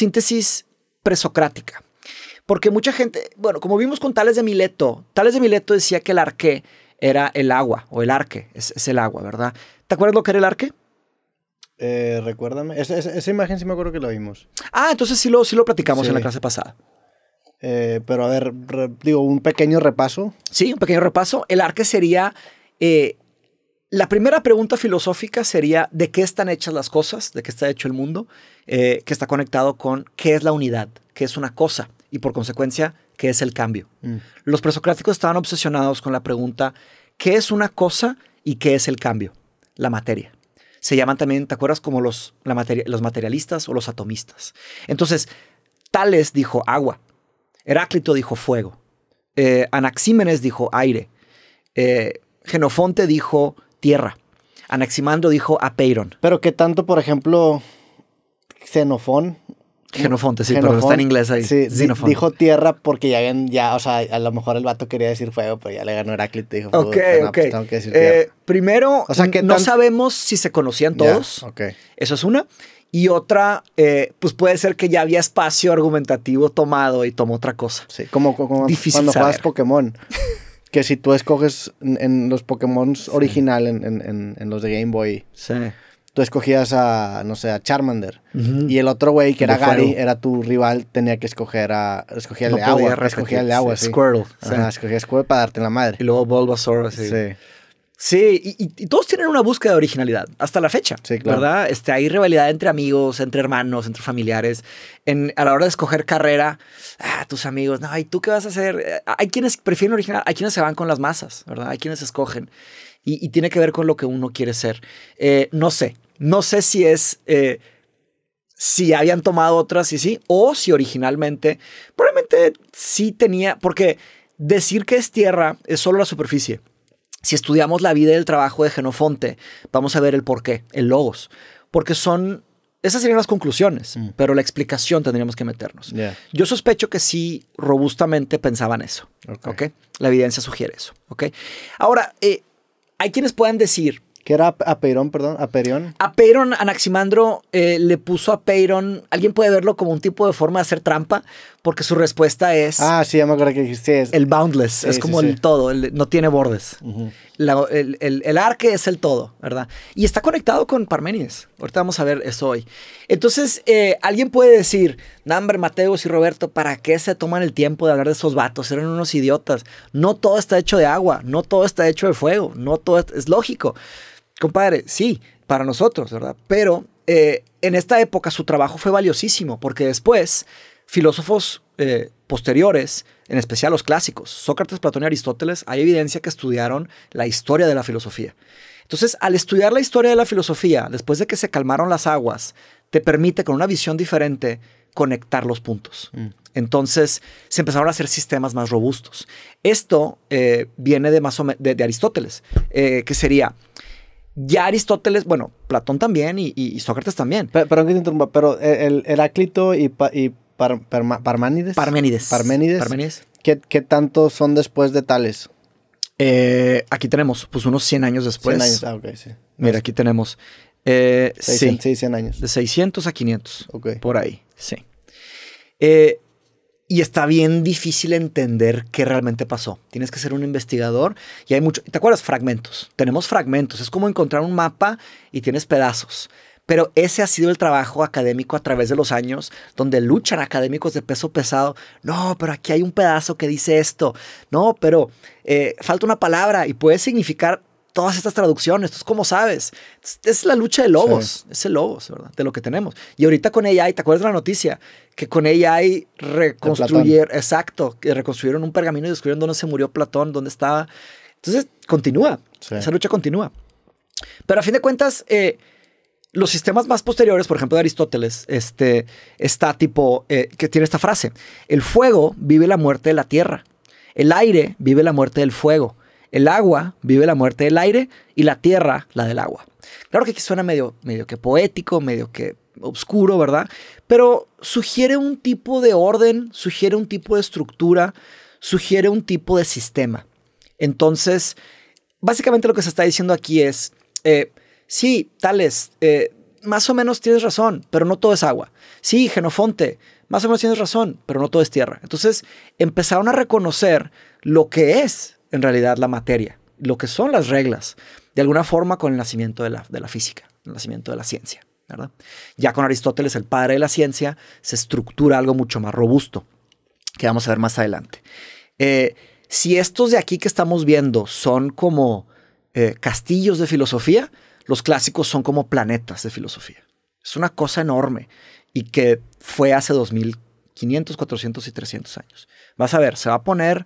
síntesis presocrática. Porque mucha gente, bueno, como vimos con Tales de Mileto, Tales de Mileto decía que el arque era el agua, o el arque, es, el agua, ¿verdad? ¿Te acuerdas lo que era el arque? Eh, recuérdame, esa, imagen sí me acuerdo que la vimos. Ah, entonces sí lo, lo platicamos en la clase pasada. Eh, pero a ver, digo, un pequeño repaso. Sí, un pequeño repaso. El arque sería eh, la primera pregunta filosófica sería de qué están hechas las cosas, de qué está hecho el mundo, eh, que está conectado con qué es la unidad, qué es una cosa y por consecuencia qué es el cambio. Mm. Los presocráticos estaban obsesionados con la pregunta qué es una cosa y qué es el cambio, la materia. Se llaman también, ¿te acuerdas? Como los, los materialistas o los atomistas. Entonces, Tales dijo agua, Heráclito dijo fuego, eh, Anaxímenes dijo aire, eh, Genofonte dijo tierra. Anaximandro dijo a Peiron. Pero que tanto, por ejemplo, Xenofón. Xenofonte, sí, pero está en inglés ahí. Sí, dijo tierra porque ya habían, ya, o sea, a lo mejor el vato quería decir fuego, pero ya le ganó Heráclito y dijo fuego. Ok, ok. Pues eh, primero, o sea, que no sabemos si se conocían todos. Eso es una. Y otra, eh, pues puede ser que ya había espacio argumentativo tomado y tomó otra cosa. Sí, como, como Difícil cuando saber. Pokémon. que si tú escoges en, los Pokémon original, en, en, en, los de Game Boy, tú escogías a, no sé, a Charmander. Y el otro güey, que era Gary, era tu rival, tenía que escoger a. Escogía el de agua. Escogía el de agua, sí. Squirtle. Ajá, escogía Squirtle para darte la madre. Y luego Bulbasaur, así. Sí. Sí, y, todos tienen una búsqueda de originalidad hasta la fecha, sí, claro. ¿verdad? Este, hay rivalidad entre amigos, entre hermanos, entre familiares. a la hora de escoger carrera, ah, tus amigos, no, ¿y tú qué vas a hacer? Eh, hay quienes prefieren original, hay quienes se van con las masas, ¿verdad? Hay quienes escogen. Y, tiene que ver con lo que uno quiere ser. Eh, no sé, no sé si es... Eh, si habían tomado otras y sí, o si originalmente, probablemente sí tenía, porque decir que es tierra es solo la superficie. Si estudiamos la vida y el trabajo de Genofonte, vamos a ver el porqué, el logos, porque son esas serían las conclusiones, mm. pero la explicación tendríamos que meternos. Yo sospecho que sí, robustamente pensaban eso. La evidencia sugiere eso. Ahora, eh, hay quienes puedan decir. ¿Qué era Apeirón, perdón, A Aperón, Anaximandro eh, le puso a Peirón, Alguien puede verlo como un tipo de forma de hacer trampa, porque su respuesta es. Ah, sí, ya me acuerdo que dijiste. el boundless, es como el todo, no tiene bordes. el, el, arque es el todo, ¿verdad? Y está conectado con Parménides. Ahorita vamos a ver eso hoy. Entonces, eh, alguien puede decir, Namber, Mateus y Roberto, ¿para qué se toman el tiempo de hablar de esos vatos? Eran unos idiotas. No todo está hecho de agua, no todo está hecho de fuego, no todo es, lógico. Compadre, sí, para nosotros, ¿verdad? Pero eh, en esta época su trabajo fue valiosísimo porque después filósofos eh, posteriores, en especial los clásicos, Sócrates, Platón y Aristóteles, hay evidencia que estudiaron la historia de la filosofía. Entonces, al estudiar la historia de la filosofía, después de que se calmaron las aguas, te permite con una visión diferente conectar los puntos. Mm. Entonces se empezaron a hacer sistemas más robustos. Esto eh, viene de, más de, Aristóteles, eh, que sería ya Aristóteles, bueno, Platón también y, Sócrates también. Pero, perdón interrumpa, pero el, Heráclito y, y Parmánides. Parménides. Parménides. Parménides. ¿Qué, ¿Qué tanto son después de Tales? Eh, aquí tenemos, pues unos 100 años después. 100 años, ah, sí. Mira, aquí tenemos. 600, eh, sí, 100 años. De 600 a 500. Ok. Por ahí, sí. Eh, y está bien difícil entender qué realmente pasó. Tienes que ser un investigador y hay mucho. ¿Te acuerdas? Fragmentos. Tenemos fragmentos. Es como encontrar un mapa y tienes pedazos. Pero ese ha sido el trabajo académico a través de los años, donde luchan académicos de peso pesado. No, pero aquí hay un pedazo que dice esto. No, pero eh, falta una palabra y puede significar todas estas traducciones. Entonces, ¿cómo sabes? Es la lucha de lobos, es el lobos, De lo que tenemos. Y ahorita con AI, ¿te acuerdas de la noticia? Que con AI reconstruyeron, exacto, que reconstruyeron un pergamino y descubrieron dónde se murió Platón, dónde estaba. Entonces, continúa, esa lucha continúa. Pero a fin de cuentas, eh, los sistemas más posteriores, por ejemplo, de Aristóteles, este, está tipo, eh, que tiene esta frase, el fuego vive la muerte de la tierra, el aire vive la muerte del fuego, el agua vive la muerte del aire y la tierra la del agua. Claro que aquí suena medio, medio que poético, medio que oscuro, ¿verdad? Pero sugiere un tipo de orden, sugiere un tipo de estructura, sugiere un tipo de sistema. Entonces, básicamente lo que se está diciendo aquí es, eh, Sí, Tales, eh, más o menos tienes razón, pero no todo es agua. Sí, Genofonte, más o menos tienes razón, pero no todo es tierra. Entonces empezaron a reconocer lo que es en realidad la materia, lo que son las reglas, de alguna forma con el nacimiento de la, física, el nacimiento de la ciencia. Ya con Aristóteles, el padre de la ciencia, se estructura algo mucho más robusto, que vamos a ver más adelante. Eh, si estos de aquí que estamos viendo son como eh, castillos de filosofía, los clásicos son como planetas de filosofía. Es una cosa enorme y que fue hace 2500, 400 y 300 años. Vas a ver, se va a poner,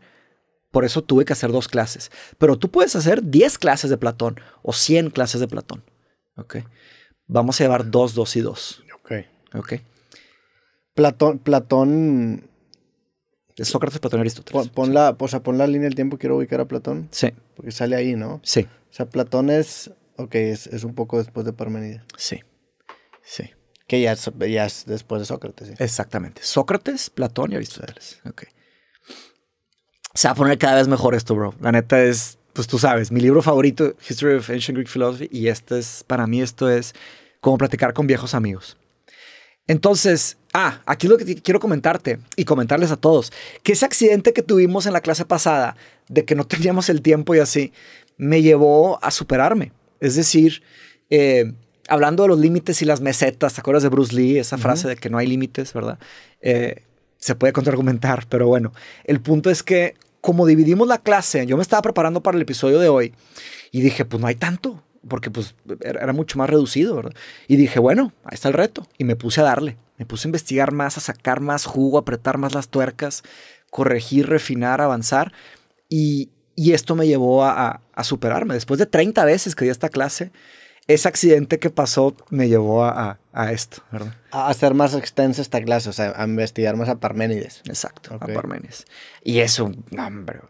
por eso tuve que hacer dos clases, pero tú puedes hacer 10 clases de Platón o 100 clases de Platón. Ok. Vamos a llevar dos, dos y dos. Ok. Ok. Platón, Platón. Es Sócrates, Platón y Aristóteles. Pon, la, o pon la línea del tiempo, quiero ubicar a Platón. Sí. Porque sale ahí, ¿no? Sí. O sea, Platón es Ok, es, un poco después de Parmenides. Sí, sí. Que ya es, después de Sócrates. ¿sí? Exactamente. Sócrates, Platón y Aristóteles. Ok. Se va a poner cada vez mejor esto, bro. La neta es, pues tú sabes, mi libro favorito, History of Ancient Greek Philosophy, y este es, para mí esto es como platicar con viejos amigos. Entonces, ah, aquí lo que quiero comentarte y comentarles a todos, que ese accidente que tuvimos en la clase pasada, de que no teníamos el tiempo y así, me llevó a superarme. Es decir, eh, hablando de los límites y las mesetas, ¿te acuerdas de Bruce Lee? Esa frase de que no hay límites, ¿verdad? Eh, se puede contraargumentar, pero bueno, el punto es que como dividimos la clase, yo me estaba preparando para el episodio de hoy y dije, pues no hay tanto, porque pues era mucho más reducido, ¿verdad? Y dije, bueno, ahí está el reto y me puse a darle, me puse a investigar más, a sacar más jugo, a apretar más las tuercas, corregir, refinar, avanzar y, y esto me llevó a, superarme. Después de 30 veces que di esta clase, ese accidente que pasó me llevó a, esto, A hacer más extensa esta clase, o sea, a investigar más a Parménides. Exacto, a Parménides. Y es un, hombre,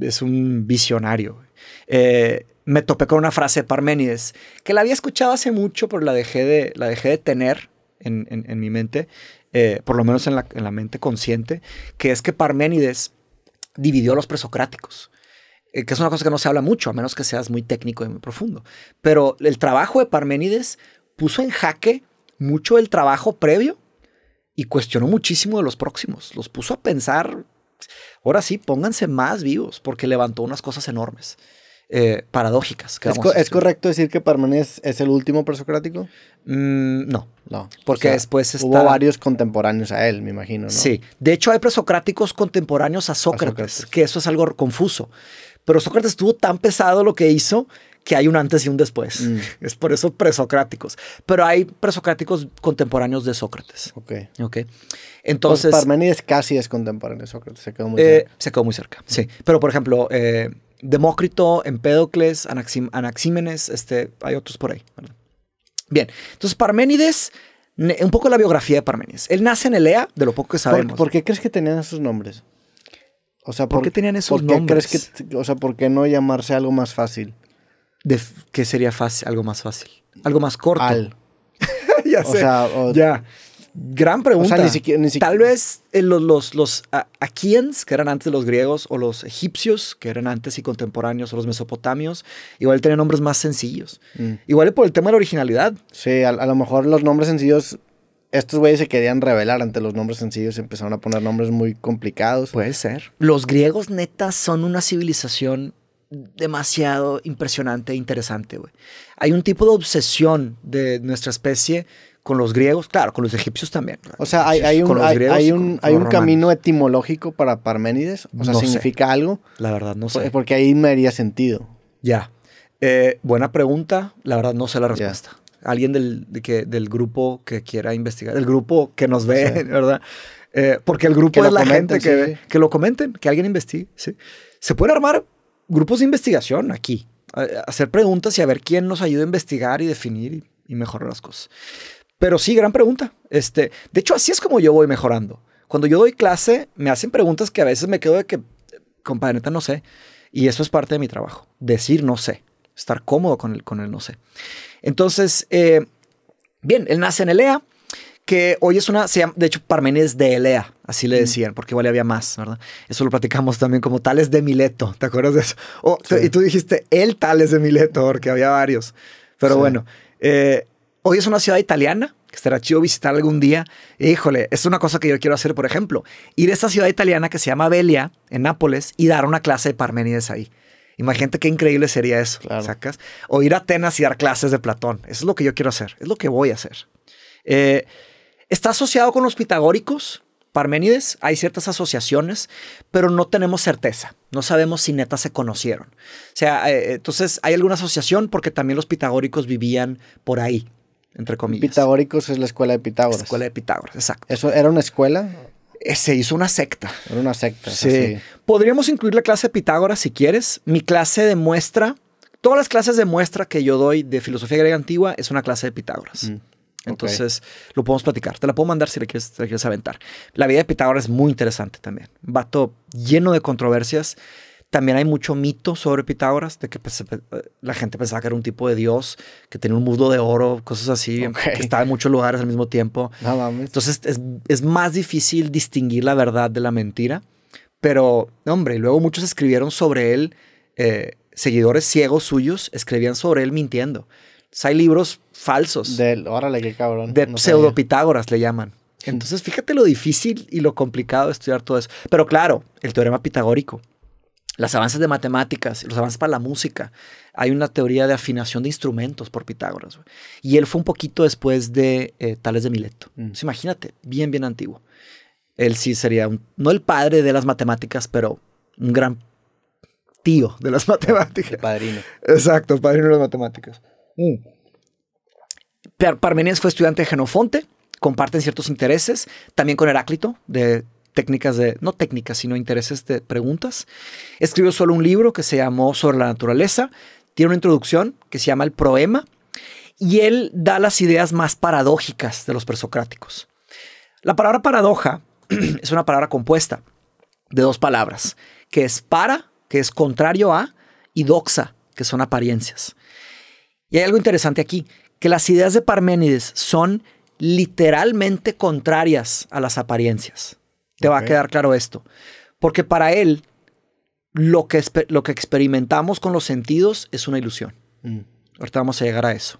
es, un visionario. Eh, me topé con una frase de Parménides que la había escuchado hace mucho, pero la dejé de, la de tener en, mi mente, eh, por lo menos en la, en la mente consciente, que es que Parménides dividió a los presocráticos, eh, que es una cosa que no se habla mucho, a menos que seas muy técnico y muy profundo. Pero el trabajo de Parménides puso en jaque mucho el trabajo previo y cuestionó muchísimo de los próximos. Los puso a pensar, ahora sí, pónganse más vivos, porque levantó unas cosas enormes. Eh, paradójicas. ¿Es, correcto decir que Parmenides es el último presocrático? Mm, no. No. Porque después está... Hubo varios contemporáneos a él, me imagino. Sí. De hecho, hay presocráticos contemporáneos a Sócrates, que eso es algo confuso. Pero Sócrates estuvo tan pesado lo que hizo que hay un antes y un después. Mm. Es por eso presocráticos. Pero hay presocráticos contemporáneos de Sócrates. Ok. Ok. Pues Entonces. Pues casi es contemporáneo de Sócrates. Se quedó muy eh, cerca. Se quedó muy cerca. Sí. Pero, por ejemplo, eh, Demócrito, Empédocles, Anaxímenes, este, hay otros por ahí. Bien, entonces Parménides, un poco la biografía de Parménides. Él nace en Elea, de lo poco que sabemos. ¿Por, qué crees que tenían esos nombres? O sea, ¿por, qué tenían esos por qué Crees que, o sea, ¿por qué no llamarse algo más fácil? ¿Qué sería fácil, algo más fácil? Algo más corto. ya sé. ya. Gran pregunta. O sea, ni siquiera, Tal vez eh, los, los, ah, que eran antes los griegos, o los egipcios, que eran antes y contemporáneos, o los mesopotamios, igual tenían nombres más sencillos. Mm. Igual por el tema de la originalidad. Sí, a, lo mejor los nombres sencillos estos güeyes se querían revelar ante los nombres sencillos y empezaron a poner nombres muy complicados. Puede ser. Los griegos, netas son una civilización demasiado impresionante e interesante, güey. Hay un tipo de obsesión de nuestra especie con los griegos, claro, con los egipcios también. O sea, hay, un, camino etimológico para Parménides, o sea, significa algo. La verdad, no sé. Porque ahí me haría sentido. Ya. Eh, buena pregunta, la verdad no sé la respuesta. Alguien del, que, del grupo que quiera investigar, eh, el grupo que nos ve, ¿verdad? porque el grupo de la gente que que lo comenten, que alguien investigue. Se pueden armar grupos de investigación aquí, hacer preguntas y a ver quién nos ayuda a investigar y definir y mejorar las cosas. Pero sí, gran pregunta. Este, de hecho, así es como yo voy mejorando. Cuando yo doy clase, me hacen preguntas que a veces me quedo de que, compadre, neta, no sé. Y eso es parte de mi trabajo, decir no sé, estar cómodo con el, con el no sé. Entonces, eh, bien, él nace en Elea, que hoy es una, se de hecho, Parmenes de Elea, así le decían, porque igual había más, ¿verdad? Eso lo platicamos también como Tales de Mileto, ¿te acuerdas de eso? Y tú dijiste el Tales de Mileto, porque había varios. Pero bueno, eh, Hoy es una ciudad italiana, que estará chido visitar algún día. Híjole, es una cosa que yo quiero hacer, por ejemplo, ir a esa ciudad italiana que se llama Velia, en Nápoles, y dar una clase de Parménides ahí. Imagínate qué increíble sería eso, ¿sacas? O ir a Atenas y dar clases de Platón. Eso es lo que yo quiero hacer, es lo que voy a hacer. Eh, está asociado con los pitagóricos, Parménides, hay ciertas asociaciones, pero no tenemos certeza. No sabemos si neta se conocieron. O sea, eh, eh, entonces hay alguna asociación porque también los pitagóricos vivían por ahí, entre comillas. Pitagóricos es la escuela de Pitágoras. Escuela de Pitágoras, exacto. ¿Eso era una escuela? Eh, se hizo una secta. Era una secta. Sí. Podríamos incluir la clase de Pitágoras si quieres. Mi clase de muestra, todas las clases de muestra que yo doy de filosofía griega antigua es una clase de Pitágoras. Mm, Entonces, lo podemos platicar. Te la puedo mandar si la quieres aventar. La vida de Pitágoras es muy interesante también. Vato lleno de controversias. También hay mucho mito sobre Pitágoras, de que pues, eh, la gente pensaba que era un tipo de dios, que tenía un muslo de oro, cosas así, que estaba en muchos lugares al mismo tiempo. Entonces es, más difícil distinguir la verdad de la mentira. Pero, hombre, luego muchos escribieron sobre él, eh, seguidores ciegos suyos, escribían sobre él mintiendo. hay libros falsos. De, órale, qué cabrón. De pseudo Pitágoras le llaman. Hmm. Entonces, fíjate lo difícil y lo complicado de estudiar todo eso. Pero claro, el teorema pitagórico las avances de matemáticas, los avances para la música. Hay una teoría de afinación de instrumentos por Pitágoras. Y él fue un poquito después de eh, Tales de Mileto. Mm. imagínate, bien, bien antiguo. Él sí sería, un, no el padre de las matemáticas, pero un gran tío de las matemáticas. El padrino. Exacto, el padrino de las matemáticas. Mm. fue estudiante de Genofonte, comparten ciertos intereses, también con Heráclito de técnicas de, no técnicas, sino intereses de preguntas. Escribió solo un libro que se llamó Sobre la naturaleza. Tiene una introducción que se llama El Proema y él da las ideas más paradójicas de los presocráticos. La palabra paradoja es una palabra compuesta de dos palabras, que es para, que es contrario a, y doxa, que son apariencias. Y hay algo interesante aquí, que las ideas de Parménides son literalmente contrarias a las apariencias te va a quedar claro esto. Porque para él, lo que, lo que experimentamos con los sentidos es una ilusión. Mm. Ahorita vamos a llegar a eso.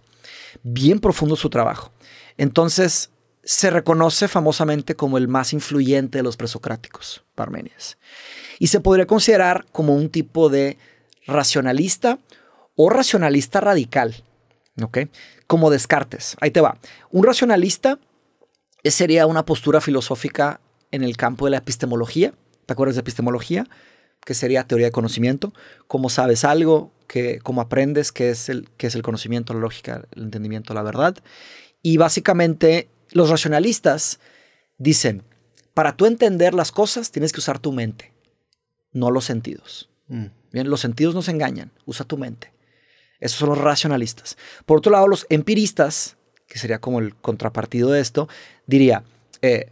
Bien profundo su trabajo. Entonces, se reconoce famosamente como el más influyente de los presocráticos, Parmenides. Y se podría considerar como un tipo de racionalista o racionalista radical, ¿ok? Como Descartes. Ahí te va. Un racionalista sería una postura filosófica en el campo de la epistemología. ¿Te acuerdas de epistemología? Que sería teoría de conocimiento. ¿Cómo sabes algo? Que, ¿Cómo aprendes? ¿Qué es, el, qué es el conocimiento, la lógica, el entendimiento, la verdad? Y básicamente los racionalistas dicen, para tú entender las cosas tienes que usar tu mente, no los sentidos. Mm. Bien, los sentidos nos engañan, usa tu mente. Esos son los racionalistas. Por otro lado, los empiristas, que sería como el contrapartido de esto, diría, eh,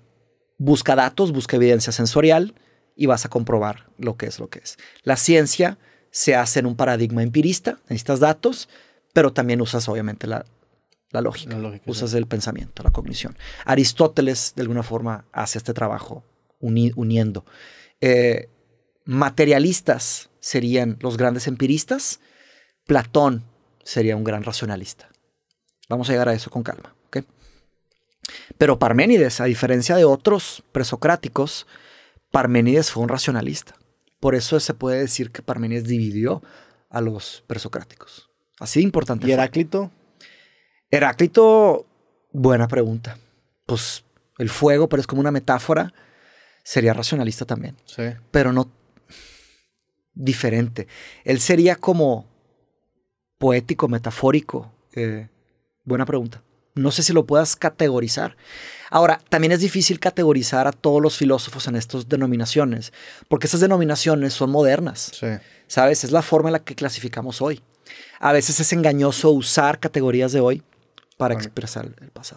busca datos, busca evidencia sensorial y vas a comprobar lo que es lo que es. La ciencia se hace en un paradigma empirista, necesitas datos, pero también usas obviamente la, lógica. usas el pensamiento, la cognición. Aristóteles, de alguna forma, hace este trabajo uniendo. Eh, materialistas serían los grandes empiristas. Platón sería un gran racionalista. Vamos a llegar a eso con calma. Pero Parménides, a diferencia de otros presocráticos, Parménides fue un racionalista. Por eso se puede decir que Parménides dividió a los presocráticos. Así importante. ¿Y Heráclito? Heráclito, buena pregunta. Pues el fuego, pero es como una metáfora, sería racionalista también. Sí. Pero no diferente. Él sería como poético, metafórico. Eh, buena pregunta. No sé si lo puedas categorizar. Ahora, también es difícil categorizar a todos los filósofos en estas denominaciones, porque esas denominaciones son modernas. ¿Sabes? Es la forma en la que clasificamos hoy. A veces es engañoso usar categorías de hoy para expresar el pasado.